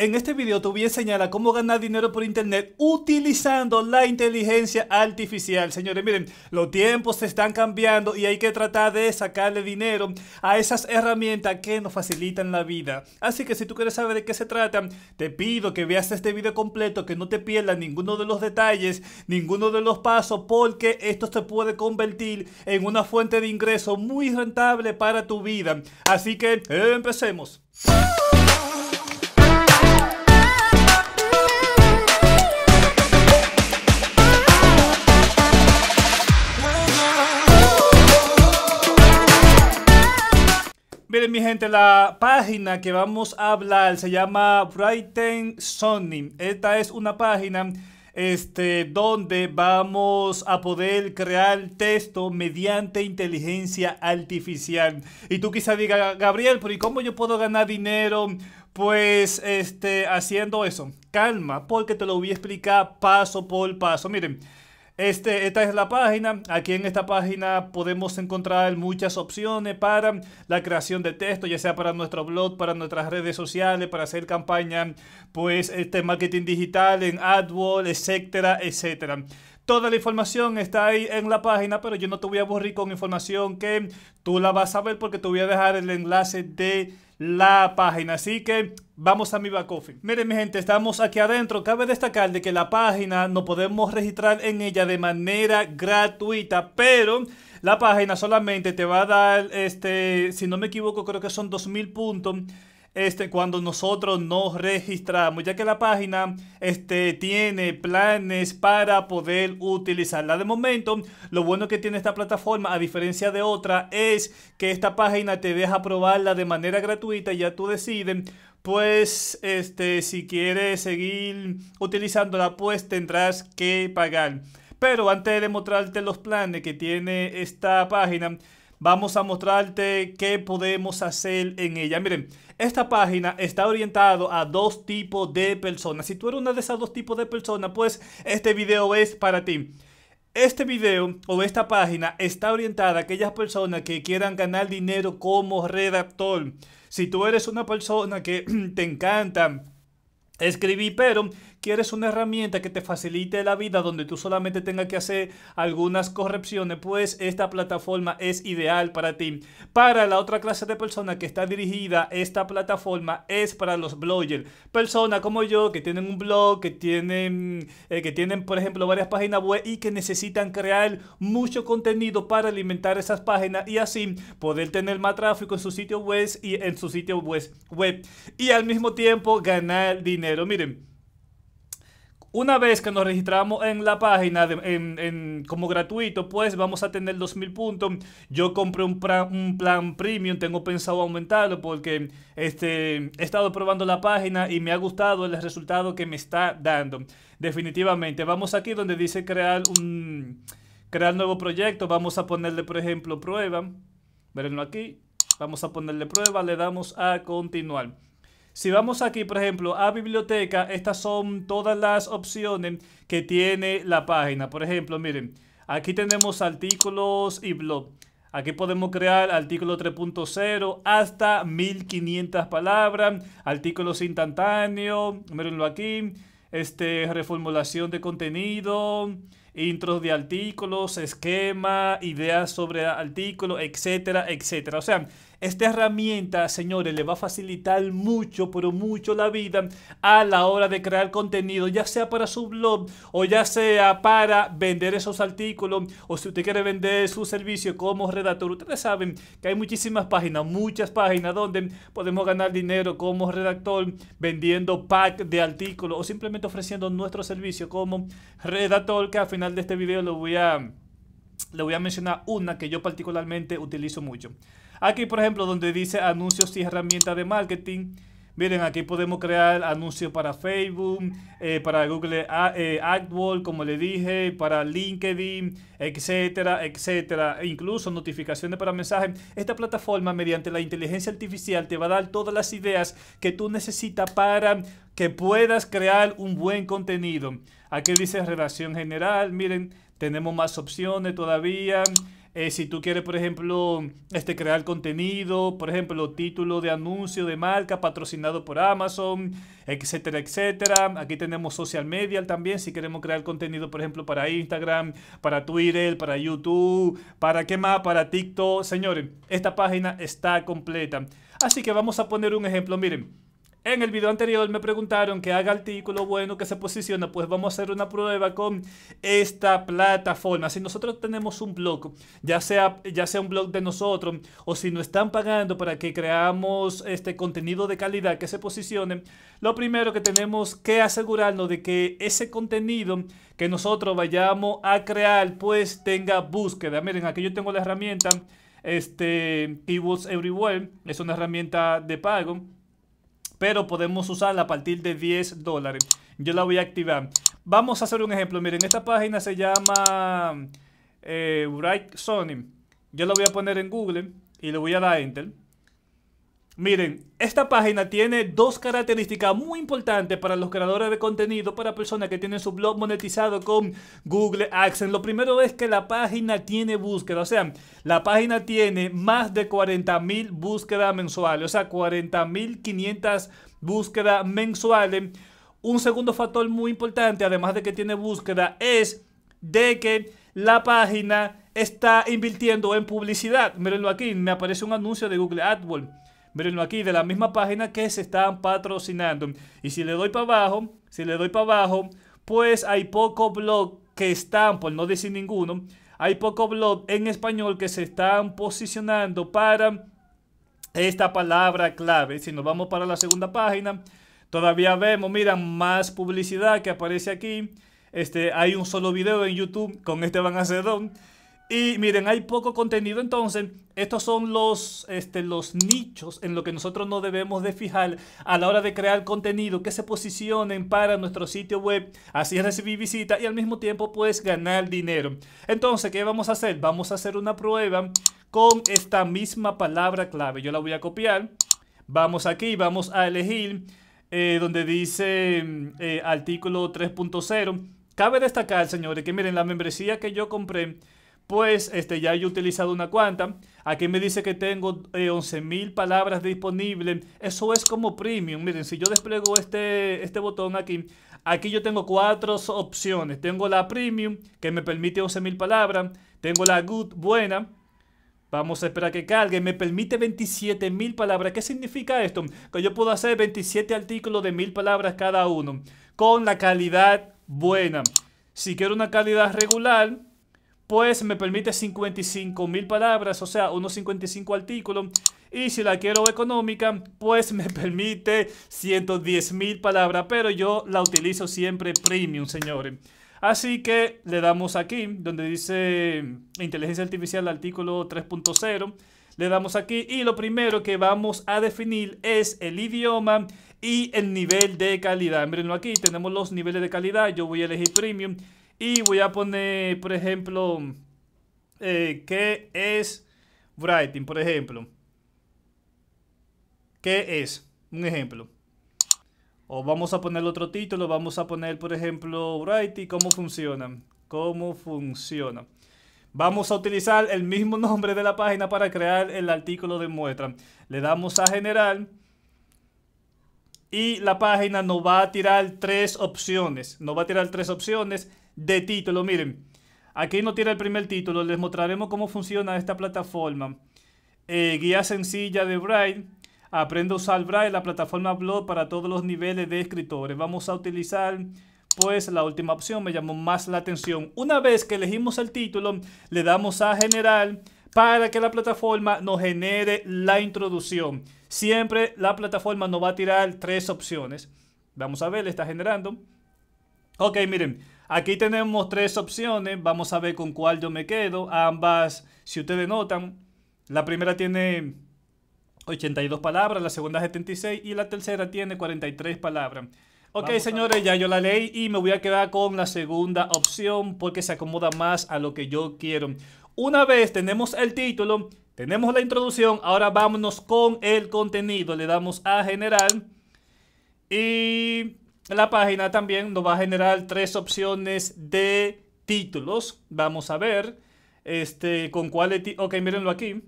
En este video te voy a enseñar a cómo ganar dinero por internet utilizando la inteligencia artificial. Señores, miren, los tiempos se están cambiando y hay que tratar de sacarle dinero a esas herramientas que nos facilitan la vida. Así que si tú quieres saber de qué se trata, te pido que veas este video completo, que no te pierdas ninguno de los detalles, ninguno de los pasos, porque esto se puede convertir en una fuente de ingreso muy rentable para tu vida. Así que empecemos. mi gente, la página que vamos a hablar se llama Brighten Sony. Esta es una página este, donde vamos a poder crear texto mediante inteligencia artificial. Y tú quizás diga Gabriel, pero ¿y cómo yo puedo ganar dinero? Pues este, haciendo eso. Calma, porque te lo voy a explicar paso por paso. Miren. Este, esta es la página. Aquí en esta página podemos encontrar muchas opciones para la creación de texto, ya sea para nuestro blog, para nuestras redes sociales, para hacer campaña, pues este marketing digital en AdWords, etcétera, etcétera. Toda la información está ahí en la página, pero yo no te voy a aburrir con información que tú la vas a ver porque te voy a dejar el enlace de la página. Así que vamos a mi back Miren mi gente, estamos aquí adentro. Cabe destacar de que la página no podemos registrar en ella de manera gratuita, pero la página solamente te va a dar, este, si no me equivoco, creo que son 2.000 puntos este, cuando nosotros nos registramos, ya que la página este, tiene planes para poder utilizarla. De momento, lo bueno que tiene esta plataforma, a diferencia de otra, es que esta página te deja probarla de manera gratuita y ya tú decides pues este si quieres seguir utilizándola pues tendrás que pagar pero antes de mostrarte los planes que tiene esta página vamos a mostrarte qué podemos hacer en ella. Miren, esta página está orientado a dos tipos de personas. Si tú eres una de esas dos tipos de personas, pues este video es para ti. Este video o esta página está orientada a aquellas personas que quieran ganar dinero como redactor. Si tú eres una persona que te encanta escribir, pero quieres una herramienta que te facilite la vida donde tú solamente tengas que hacer algunas correcciones, pues esta plataforma es ideal para ti. Para la otra clase de personas que está dirigida esta plataforma es para los bloggers, personas como yo que tienen un blog, que tienen, eh, que tienen por ejemplo varias páginas web y que necesitan crear mucho contenido para alimentar esas páginas y así poder tener más tráfico en su sitio web y en su sitio web y al mismo tiempo ganar dinero. Miren, una vez que nos registramos en la página en, como gratuito, pues vamos a tener 2.000 puntos. Yo compré un, plan, premium, tengo pensado aumentarlo porque este, he estado probando la página y me ha gustado el resultado que me está dando. Definitivamente, vamos aquí donde dice crear un crear nuevo proyecto. Vamos a ponerle, por ejemplo, prueba. verlo aquí. Vamos a ponerle prueba, le damos a continuar. Si vamos aquí, por ejemplo, a biblioteca, estas son todas las opciones que tiene la página. Por ejemplo, miren, aquí tenemos artículos y blog. Aquí podemos crear artículo 3.0 hasta 1500 palabras, artículos instantáneos, mírenlo aquí, este, reformulación de contenido, intros de artículos, esquema, ideas sobre artículos, etcétera, etcétera. O sea, esta herramienta, señores, le va a facilitar mucho, pero mucho la vida a la hora de crear contenido, ya sea para su blog o ya sea para vender esos artículos o si usted quiere vender su servicio como redactor. Ustedes saben que hay muchísimas páginas, muchas páginas donde podemos ganar dinero como redactor vendiendo pack de artículos o simplemente ofreciendo nuestro servicio como redactor que al final de este video lo voy a le voy a mencionar una que yo particularmente utilizo mucho. Aquí, por ejemplo, donde dice anuncios y herramientas de marketing. Miren, aquí podemos crear anuncios para Facebook, eh, para Google ah, eh, AdWords, como le dije, para LinkedIn, etcétera, etcétera. Incluso notificaciones para mensajes. Esta plataforma, mediante la inteligencia artificial, te va a dar todas las ideas que tú necesitas para que puedas crear un buen contenido. Aquí dice relación general. Miren, tenemos más opciones todavía. Eh, si tú quieres, por ejemplo, este, crear contenido, por ejemplo, título de anuncio de marca patrocinado por Amazon, etcétera, etcétera. Aquí tenemos social media también, si queremos crear contenido, por ejemplo, para Instagram, para Twitter, para YouTube, para qué más, para TikTok. Señores, esta página está completa. Así que vamos a poner un ejemplo, miren. En el video anterior me preguntaron que haga artículo bueno que se posiciona, pues vamos a hacer una prueba con esta plataforma. Si nosotros tenemos un blog, ya sea, ya sea un blog de nosotros o si nos están pagando para que creamos este contenido de calidad que se posicione, lo primero que tenemos que asegurarnos de que ese contenido que nosotros vayamos a crear pues tenga búsqueda. Miren, aquí yo tengo la herramienta este Keywords Everywhere, es una herramienta de pago pero podemos usarla a partir de 10 dólares. Yo la voy a activar. Vamos a hacer un ejemplo. Miren, esta página se llama eh, Right Sony. Yo la voy a poner en Google y le voy a dar Enter. Miren, esta página tiene dos características muy importantes para los creadores de contenido, para personas que tienen su blog monetizado con Google AdSense. Lo primero es que la página tiene búsqueda, o sea, la página tiene más de 40.000 búsquedas mensuales, o sea, 40.500 búsquedas mensuales. Un segundo factor muy importante, además de que tiene búsqueda, es de que la página está invirtiendo en publicidad. Mirenlo aquí, me aparece un anuncio de Google AdWords Mirenlo aquí, de la misma página que se están patrocinando. Y si le doy para abajo, si le doy para abajo, pues hay poco blog que están, por no decir ninguno, hay poco blog en español que se están posicionando para esta palabra clave. Si nos vamos para la segunda página, todavía vemos, mira, más publicidad que aparece aquí. Este, hay un solo video en YouTube, con este van a y miren, hay poco contenido, entonces estos son los, este, los nichos en los que nosotros no debemos de fijar a la hora de crear contenido que se posicionen para nuestro sitio web, así recibir visitas y al mismo tiempo pues ganar dinero. Entonces, ¿qué vamos a hacer? Vamos a hacer una prueba con esta misma palabra clave. Yo la voy a copiar. Vamos aquí, vamos a elegir eh, donde dice eh, artículo 3.0. Cabe destacar, señores, que miren, la membresía que yo compré pues este, ya he utilizado una cuanta. Aquí me dice que tengo 11.000 eh, palabras disponibles. Eso es como premium. Miren, si yo despliego este, este botón aquí, aquí yo tengo cuatro opciones. Tengo la premium, que me permite 11.000 palabras. Tengo la good, buena. Vamos a esperar a que cargue. Me permite 27.000 palabras. ¿Qué significa esto? Que yo puedo hacer 27 artículos de 1.000 palabras cada uno. Con la calidad buena. Si quiero una calidad regular, pues me permite 55 mil palabras, o sea, unos 55 artículos. Y si la quiero económica, pues me permite 110 mil palabras, pero yo la utilizo siempre premium, señores. Así que le damos aquí, donde dice inteligencia artificial, artículo 3.0. Le damos aquí y lo primero que vamos a definir es el idioma y el nivel de calidad. Mirenlo aquí, tenemos los niveles de calidad. Yo voy a elegir premium y voy a poner, por ejemplo, eh, ¿qué es Writing? Por ejemplo. ¿Qué es? Un ejemplo. O vamos a poner otro título, vamos a poner, por ejemplo, Writing, ¿cómo funciona? ¿Cómo funciona? Vamos a utilizar el mismo nombre de la página para crear el artículo de muestra. Le damos a general y la página nos va a tirar tres opciones. Nos va a tirar tres opciones de título, Miren, aquí no tiene el primer título. Les mostraremos cómo funciona esta plataforma. Eh, guía sencilla de Braille. Aprende a usar Braille, la plataforma Blog para todos los niveles de escritores. Vamos a utilizar pues la última opción, me llamó más la atención. Una vez que elegimos el título, le damos a generar para que la plataforma nos genere la introducción. Siempre la plataforma nos va a tirar tres opciones. Vamos a ver, le está generando. Ok, miren, Aquí tenemos tres opciones, vamos a ver con cuál yo me quedo. Ambas, si ustedes notan, la primera tiene 82 palabras, la segunda 76 y la tercera tiene 43 palabras. Ok, señores, ya yo la leí y me voy a quedar con la segunda opción porque se acomoda más a lo que yo quiero. Una vez tenemos el título, tenemos la introducción, ahora vámonos con el contenido. Le damos a general y la página también nos va a generar tres opciones de títulos. Vamos a ver este, con cuál... Ok, mírenlo aquí.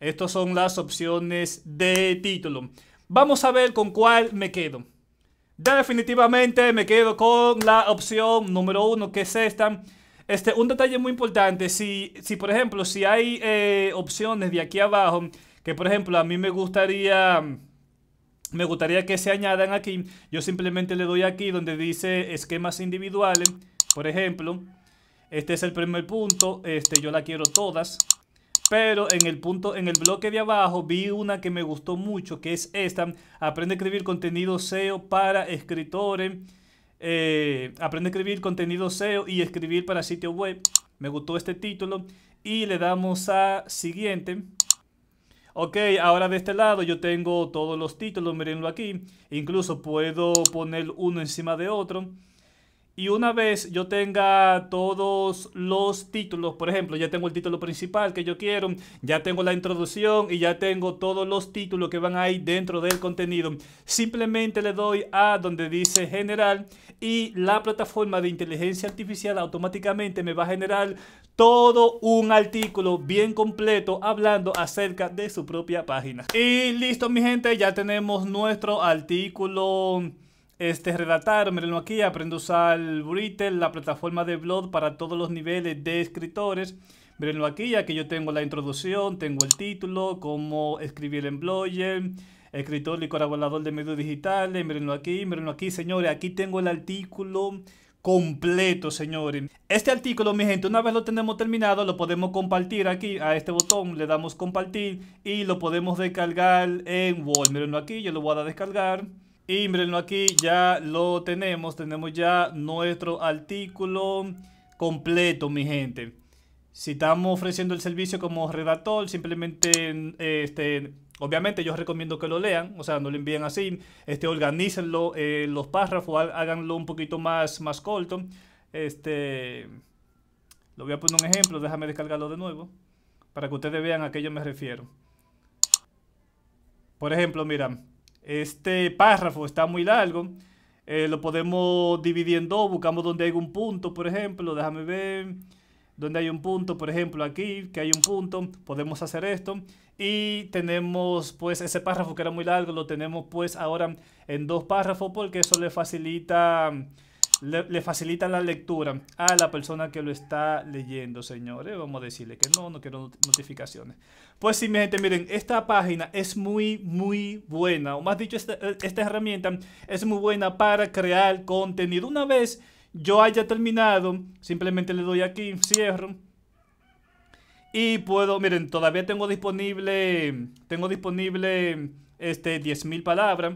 Estas son las opciones de título. Vamos a ver con cuál me quedo. Definitivamente me quedo con la opción número uno, que es esta. Este, un detalle muy importante, si, si por ejemplo, si hay eh, opciones de aquí abajo, que por ejemplo a mí me gustaría me gustaría que se añadan aquí. Yo simplemente le doy aquí donde dice esquemas individuales. Por ejemplo, este es el primer punto. Este, yo la quiero todas. Pero en el punto, en el bloque de abajo vi una que me gustó mucho, que es esta. Aprende a escribir contenido SEO para escritores. Eh, aprende a escribir contenido SEO y escribir para sitio web. Me gustó este título. Y le damos a siguiente. Ok, ahora de este lado yo tengo todos los títulos, mirenlo aquí. Incluso puedo poner uno encima de otro. Y una vez yo tenga todos los títulos, por ejemplo, ya tengo el título principal que yo quiero, ya tengo la introducción y ya tengo todos los títulos que van ahí dentro del contenido, simplemente le doy a donde dice general y la plataforma de inteligencia artificial automáticamente me va a generar todo un artículo bien completo hablando acerca de su propia página. Y listo mi gente, ya tenemos nuestro artículo este, redactar, mirenlo aquí, aprendo a usar Brittle, la plataforma de blog para todos los niveles de escritores. Mirenlo aquí, aquí yo tengo la introducción, tengo el título, cómo escribir en Blogger, escritor y colaborador de medios digitales. Mirenlo aquí, mirenlo aquí, señores, aquí tengo el artículo completo, señores. Este artículo, mi gente, una vez lo tenemos terminado, lo podemos compartir aquí a este botón, le damos compartir y lo podemos descargar en Word. Mirenlo aquí, yo lo voy a descargar no aquí ya lo tenemos, tenemos ya nuestro artículo completo, mi gente. Si estamos ofreciendo el servicio como redactor, simplemente, eh, este, obviamente yo recomiendo que lo lean, o sea, no lo envíen así, este, organícenlo, en eh, los párrafos, háganlo un poquito más, más corto. Este, lo voy a poner un ejemplo, déjame descargarlo de nuevo, para que ustedes vean a qué yo me refiero. Por ejemplo, mira, este párrafo está muy largo. Eh, lo podemos dividir en dos. Buscamos donde hay un punto, por ejemplo. Déjame ver. Donde hay un punto, por ejemplo, aquí, que hay un punto. Podemos hacer esto. Y tenemos, pues, ese párrafo que era muy largo, lo tenemos, pues, ahora en dos párrafos porque eso le facilita le, facilita la lectura a la persona que lo está leyendo, señores. Vamos a decirle que no, no quiero notificaciones. Pues sí, mi gente, miren, esta página es muy, muy buena. O más dicho, esta, herramienta es muy buena para crear contenido. Una vez yo haya terminado, simplemente le doy aquí, cierro. Y puedo, miren, todavía tengo disponible, tengo disponible este 10.000 palabras.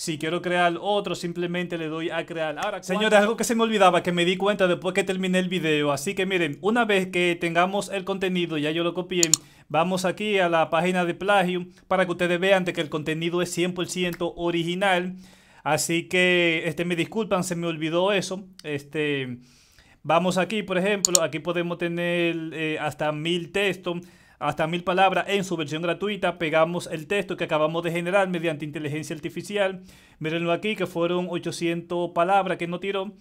Si quiero crear otro, simplemente le doy a crear. Ahora, Señores, algo que se me olvidaba, que me di cuenta después que terminé el video. Así que miren, una vez que tengamos el contenido, ya yo lo copié, vamos aquí a la página de Plagium para que ustedes vean de que el contenido es 100% original. Así que, este, me disculpan, se me olvidó eso. Este, vamos aquí, por ejemplo, aquí podemos tener eh, hasta mil textos hasta mil palabras en su versión gratuita. Pegamos el texto que acabamos de generar mediante inteligencia artificial. Mirenlo aquí, que fueron 800 palabras que no tiró.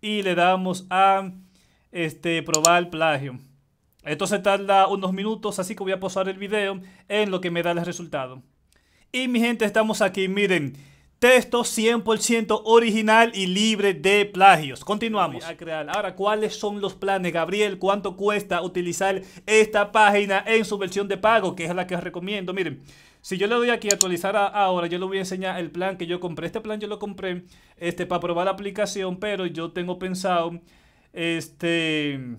Y le damos a este, probar plagio. Esto se tarda unos minutos, así que voy a posar el video en lo que me da el resultado. Y mi gente, estamos aquí, miren. Texto 100% original y libre de plagios. Continuamos. A crear. Ahora, ¿cuáles son los planes, Gabriel? ¿Cuánto cuesta utilizar esta página en su versión de pago? Que es la que os recomiendo. Miren, si yo le doy aquí a actualizar ahora, yo le voy a enseñar el plan que yo compré. Este plan yo lo compré este, para probar la aplicación, pero yo tengo pensado este,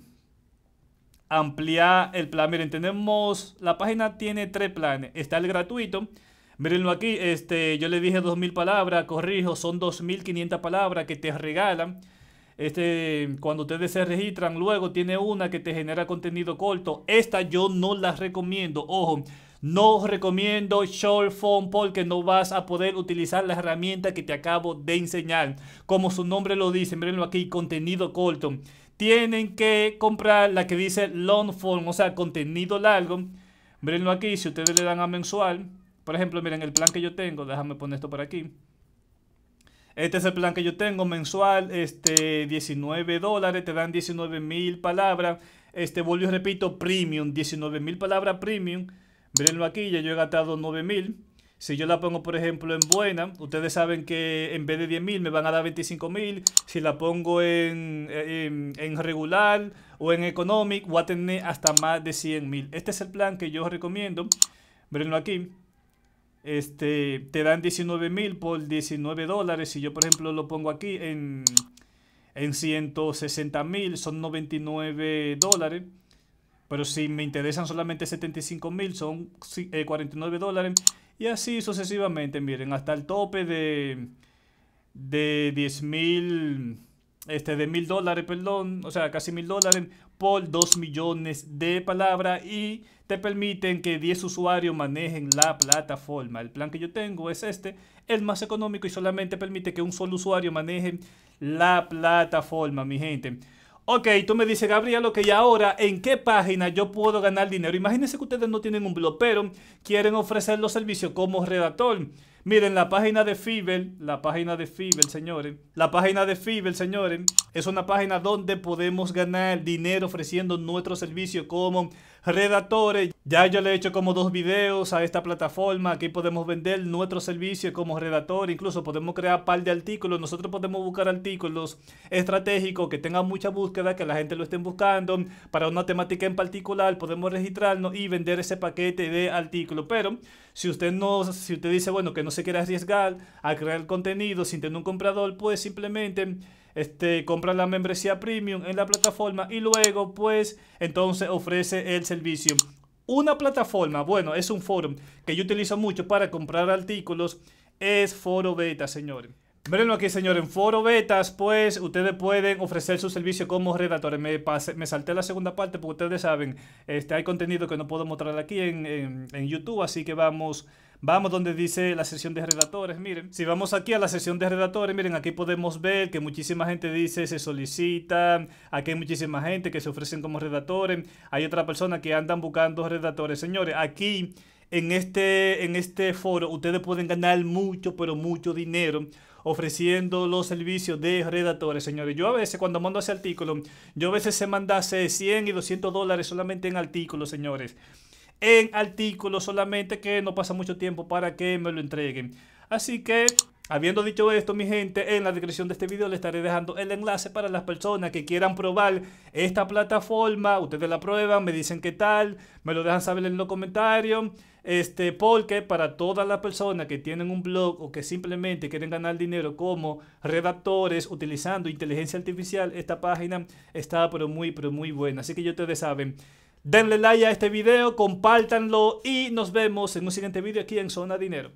ampliar el plan. Miren, tenemos, la página tiene tres planes. Está el gratuito Mirenlo aquí, este, yo le dije 2.000 palabras, corrijo, son 2.500 palabras que te regalan. Este, cuando ustedes se registran, luego tiene una que te genera contenido corto. Esta yo no la recomiendo, ojo. No recomiendo Short phone porque no vas a poder utilizar la herramienta que te acabo de enseñar. Como su nombre lo dice, mirenlo aquí, contenido corto. Tienen que comprar la que dice Long Form, o sea, contenido largo. Mirenlo aquí, si ustedes le dan a mensual, por ejemplo, miren, el plan que yo tengo, déjame poner esto por aquí. Este es el plan que yo tengo mensual, este 19 dólares, te dan 19 mil palabras. Este, vuelvo y repito, premium, 19 mil palabras premium. Mirenlo aquí, ya yo he gastado 9 mil. Si yo la pongo, por ejemplo, en buena, ustedes saben que en vez de 10 mil me van a dar 25 mil. Si la pongo en, regular o en economic, voy a tener hasta más de 100 mil. Este es el plan que yo recomiendo. Mirenlo aquí este, te dan 19 mil por 19 dólares. Si yo, por ejemplo, lo pongo aquí en, en 160 mil, son 99 dólares. Pero si me interesan solamente 75 mil, son 49 eh, dólares. Y así sucesivamente, miren, hasta el tope de, de 10 mil este, de mil dólares, perdón, o sea, casi mil dólares por dos millones de palabras y te permiten que 10 usuarios manejen la plataforma. El plan que yo tengo es este, el más económico y solamente permite que un solo usuario maneje la plataforma, mi gente. Ok, tú me dices, Gabriel, que y ahora, ¿en qué página yo puedo ganar dinero? Imagínense que ustedes no tienen un blog, pero quieren ofrecer los servicios como redactor. Miren, la página de Fibel, la página de Fibel, señores. La página de Fibel, señores, es una página donde podemos ganar dinero ofreciendo nuestro servicio como redactores. Ya yo le he hecho como dos videos a esta plataforma. Aquí podemos vender nuestro servicio como redactor. Incluso podemos crear par de artículos. Nosotros podemos buscar artículos estratégicos que tengan mucha búsqueda, que la gente lo esté buscando. Para una temática en particular, podemos registrarnos y vender ese paquete de artículos. Pero si usted no, si usted dice, bueno, que no se quiere arriesgar a crear contenido sin tener un comprador, pues simplemente este, compra la membresía premium en la plataforma y luego pues entonces ofrece el servicio. Una plataforma, bueno, es un foro que yo utilizo mucho para comprar artículos, es Foro Beta, señores. Mirenlo aquí, señores en Foro Betas, pues ustedes pueden ofrecer su servicio como redactores. Me, pasé, me salté la segunda parte porque ustedes saben, este, hay contenido que no puedo mostrar aquí en YouTube, así que vamos Vamos donde dice la sesión de redactores, miren. Si vamos aquí a la sesión de redactores, miren, aquí podemos ver que muchísima gente dice se solicita, aquí hay muchísima gente que se ofrecen como redactores, hay otra persona que andan buscando redactores. Señores, aquí en este, en este foro ustedes pueden ganar mucho, pero mucho dinero ofreciendo los servicios de redactores, señores. Yo a veces cuando mando ese artículo, yo a veces se mandase 100 y 200 dólares solamente en artículos, señores en artículos, solamente que no pasa mucho tiempo para que me lo entreguen. Así que, habiendo dicho esto, mi gente, en la descripción de este video les estaré dejando el enlace para las personas que quieran probar esta plataforma. Ustedes la prueban, me dicen qué tal, me lo dejan saber en los comentarios. Este, porque para todas las personas que tienen un blog o que simplemente quieren ganar dinero como redactores utilizando inteligencia artificial, esta página está pero muy, pero muy buena. Así que yo ustedes saben, Denle like a este video, compártanlo y nos vemos en un siguiente video aquí en Zona Dinero.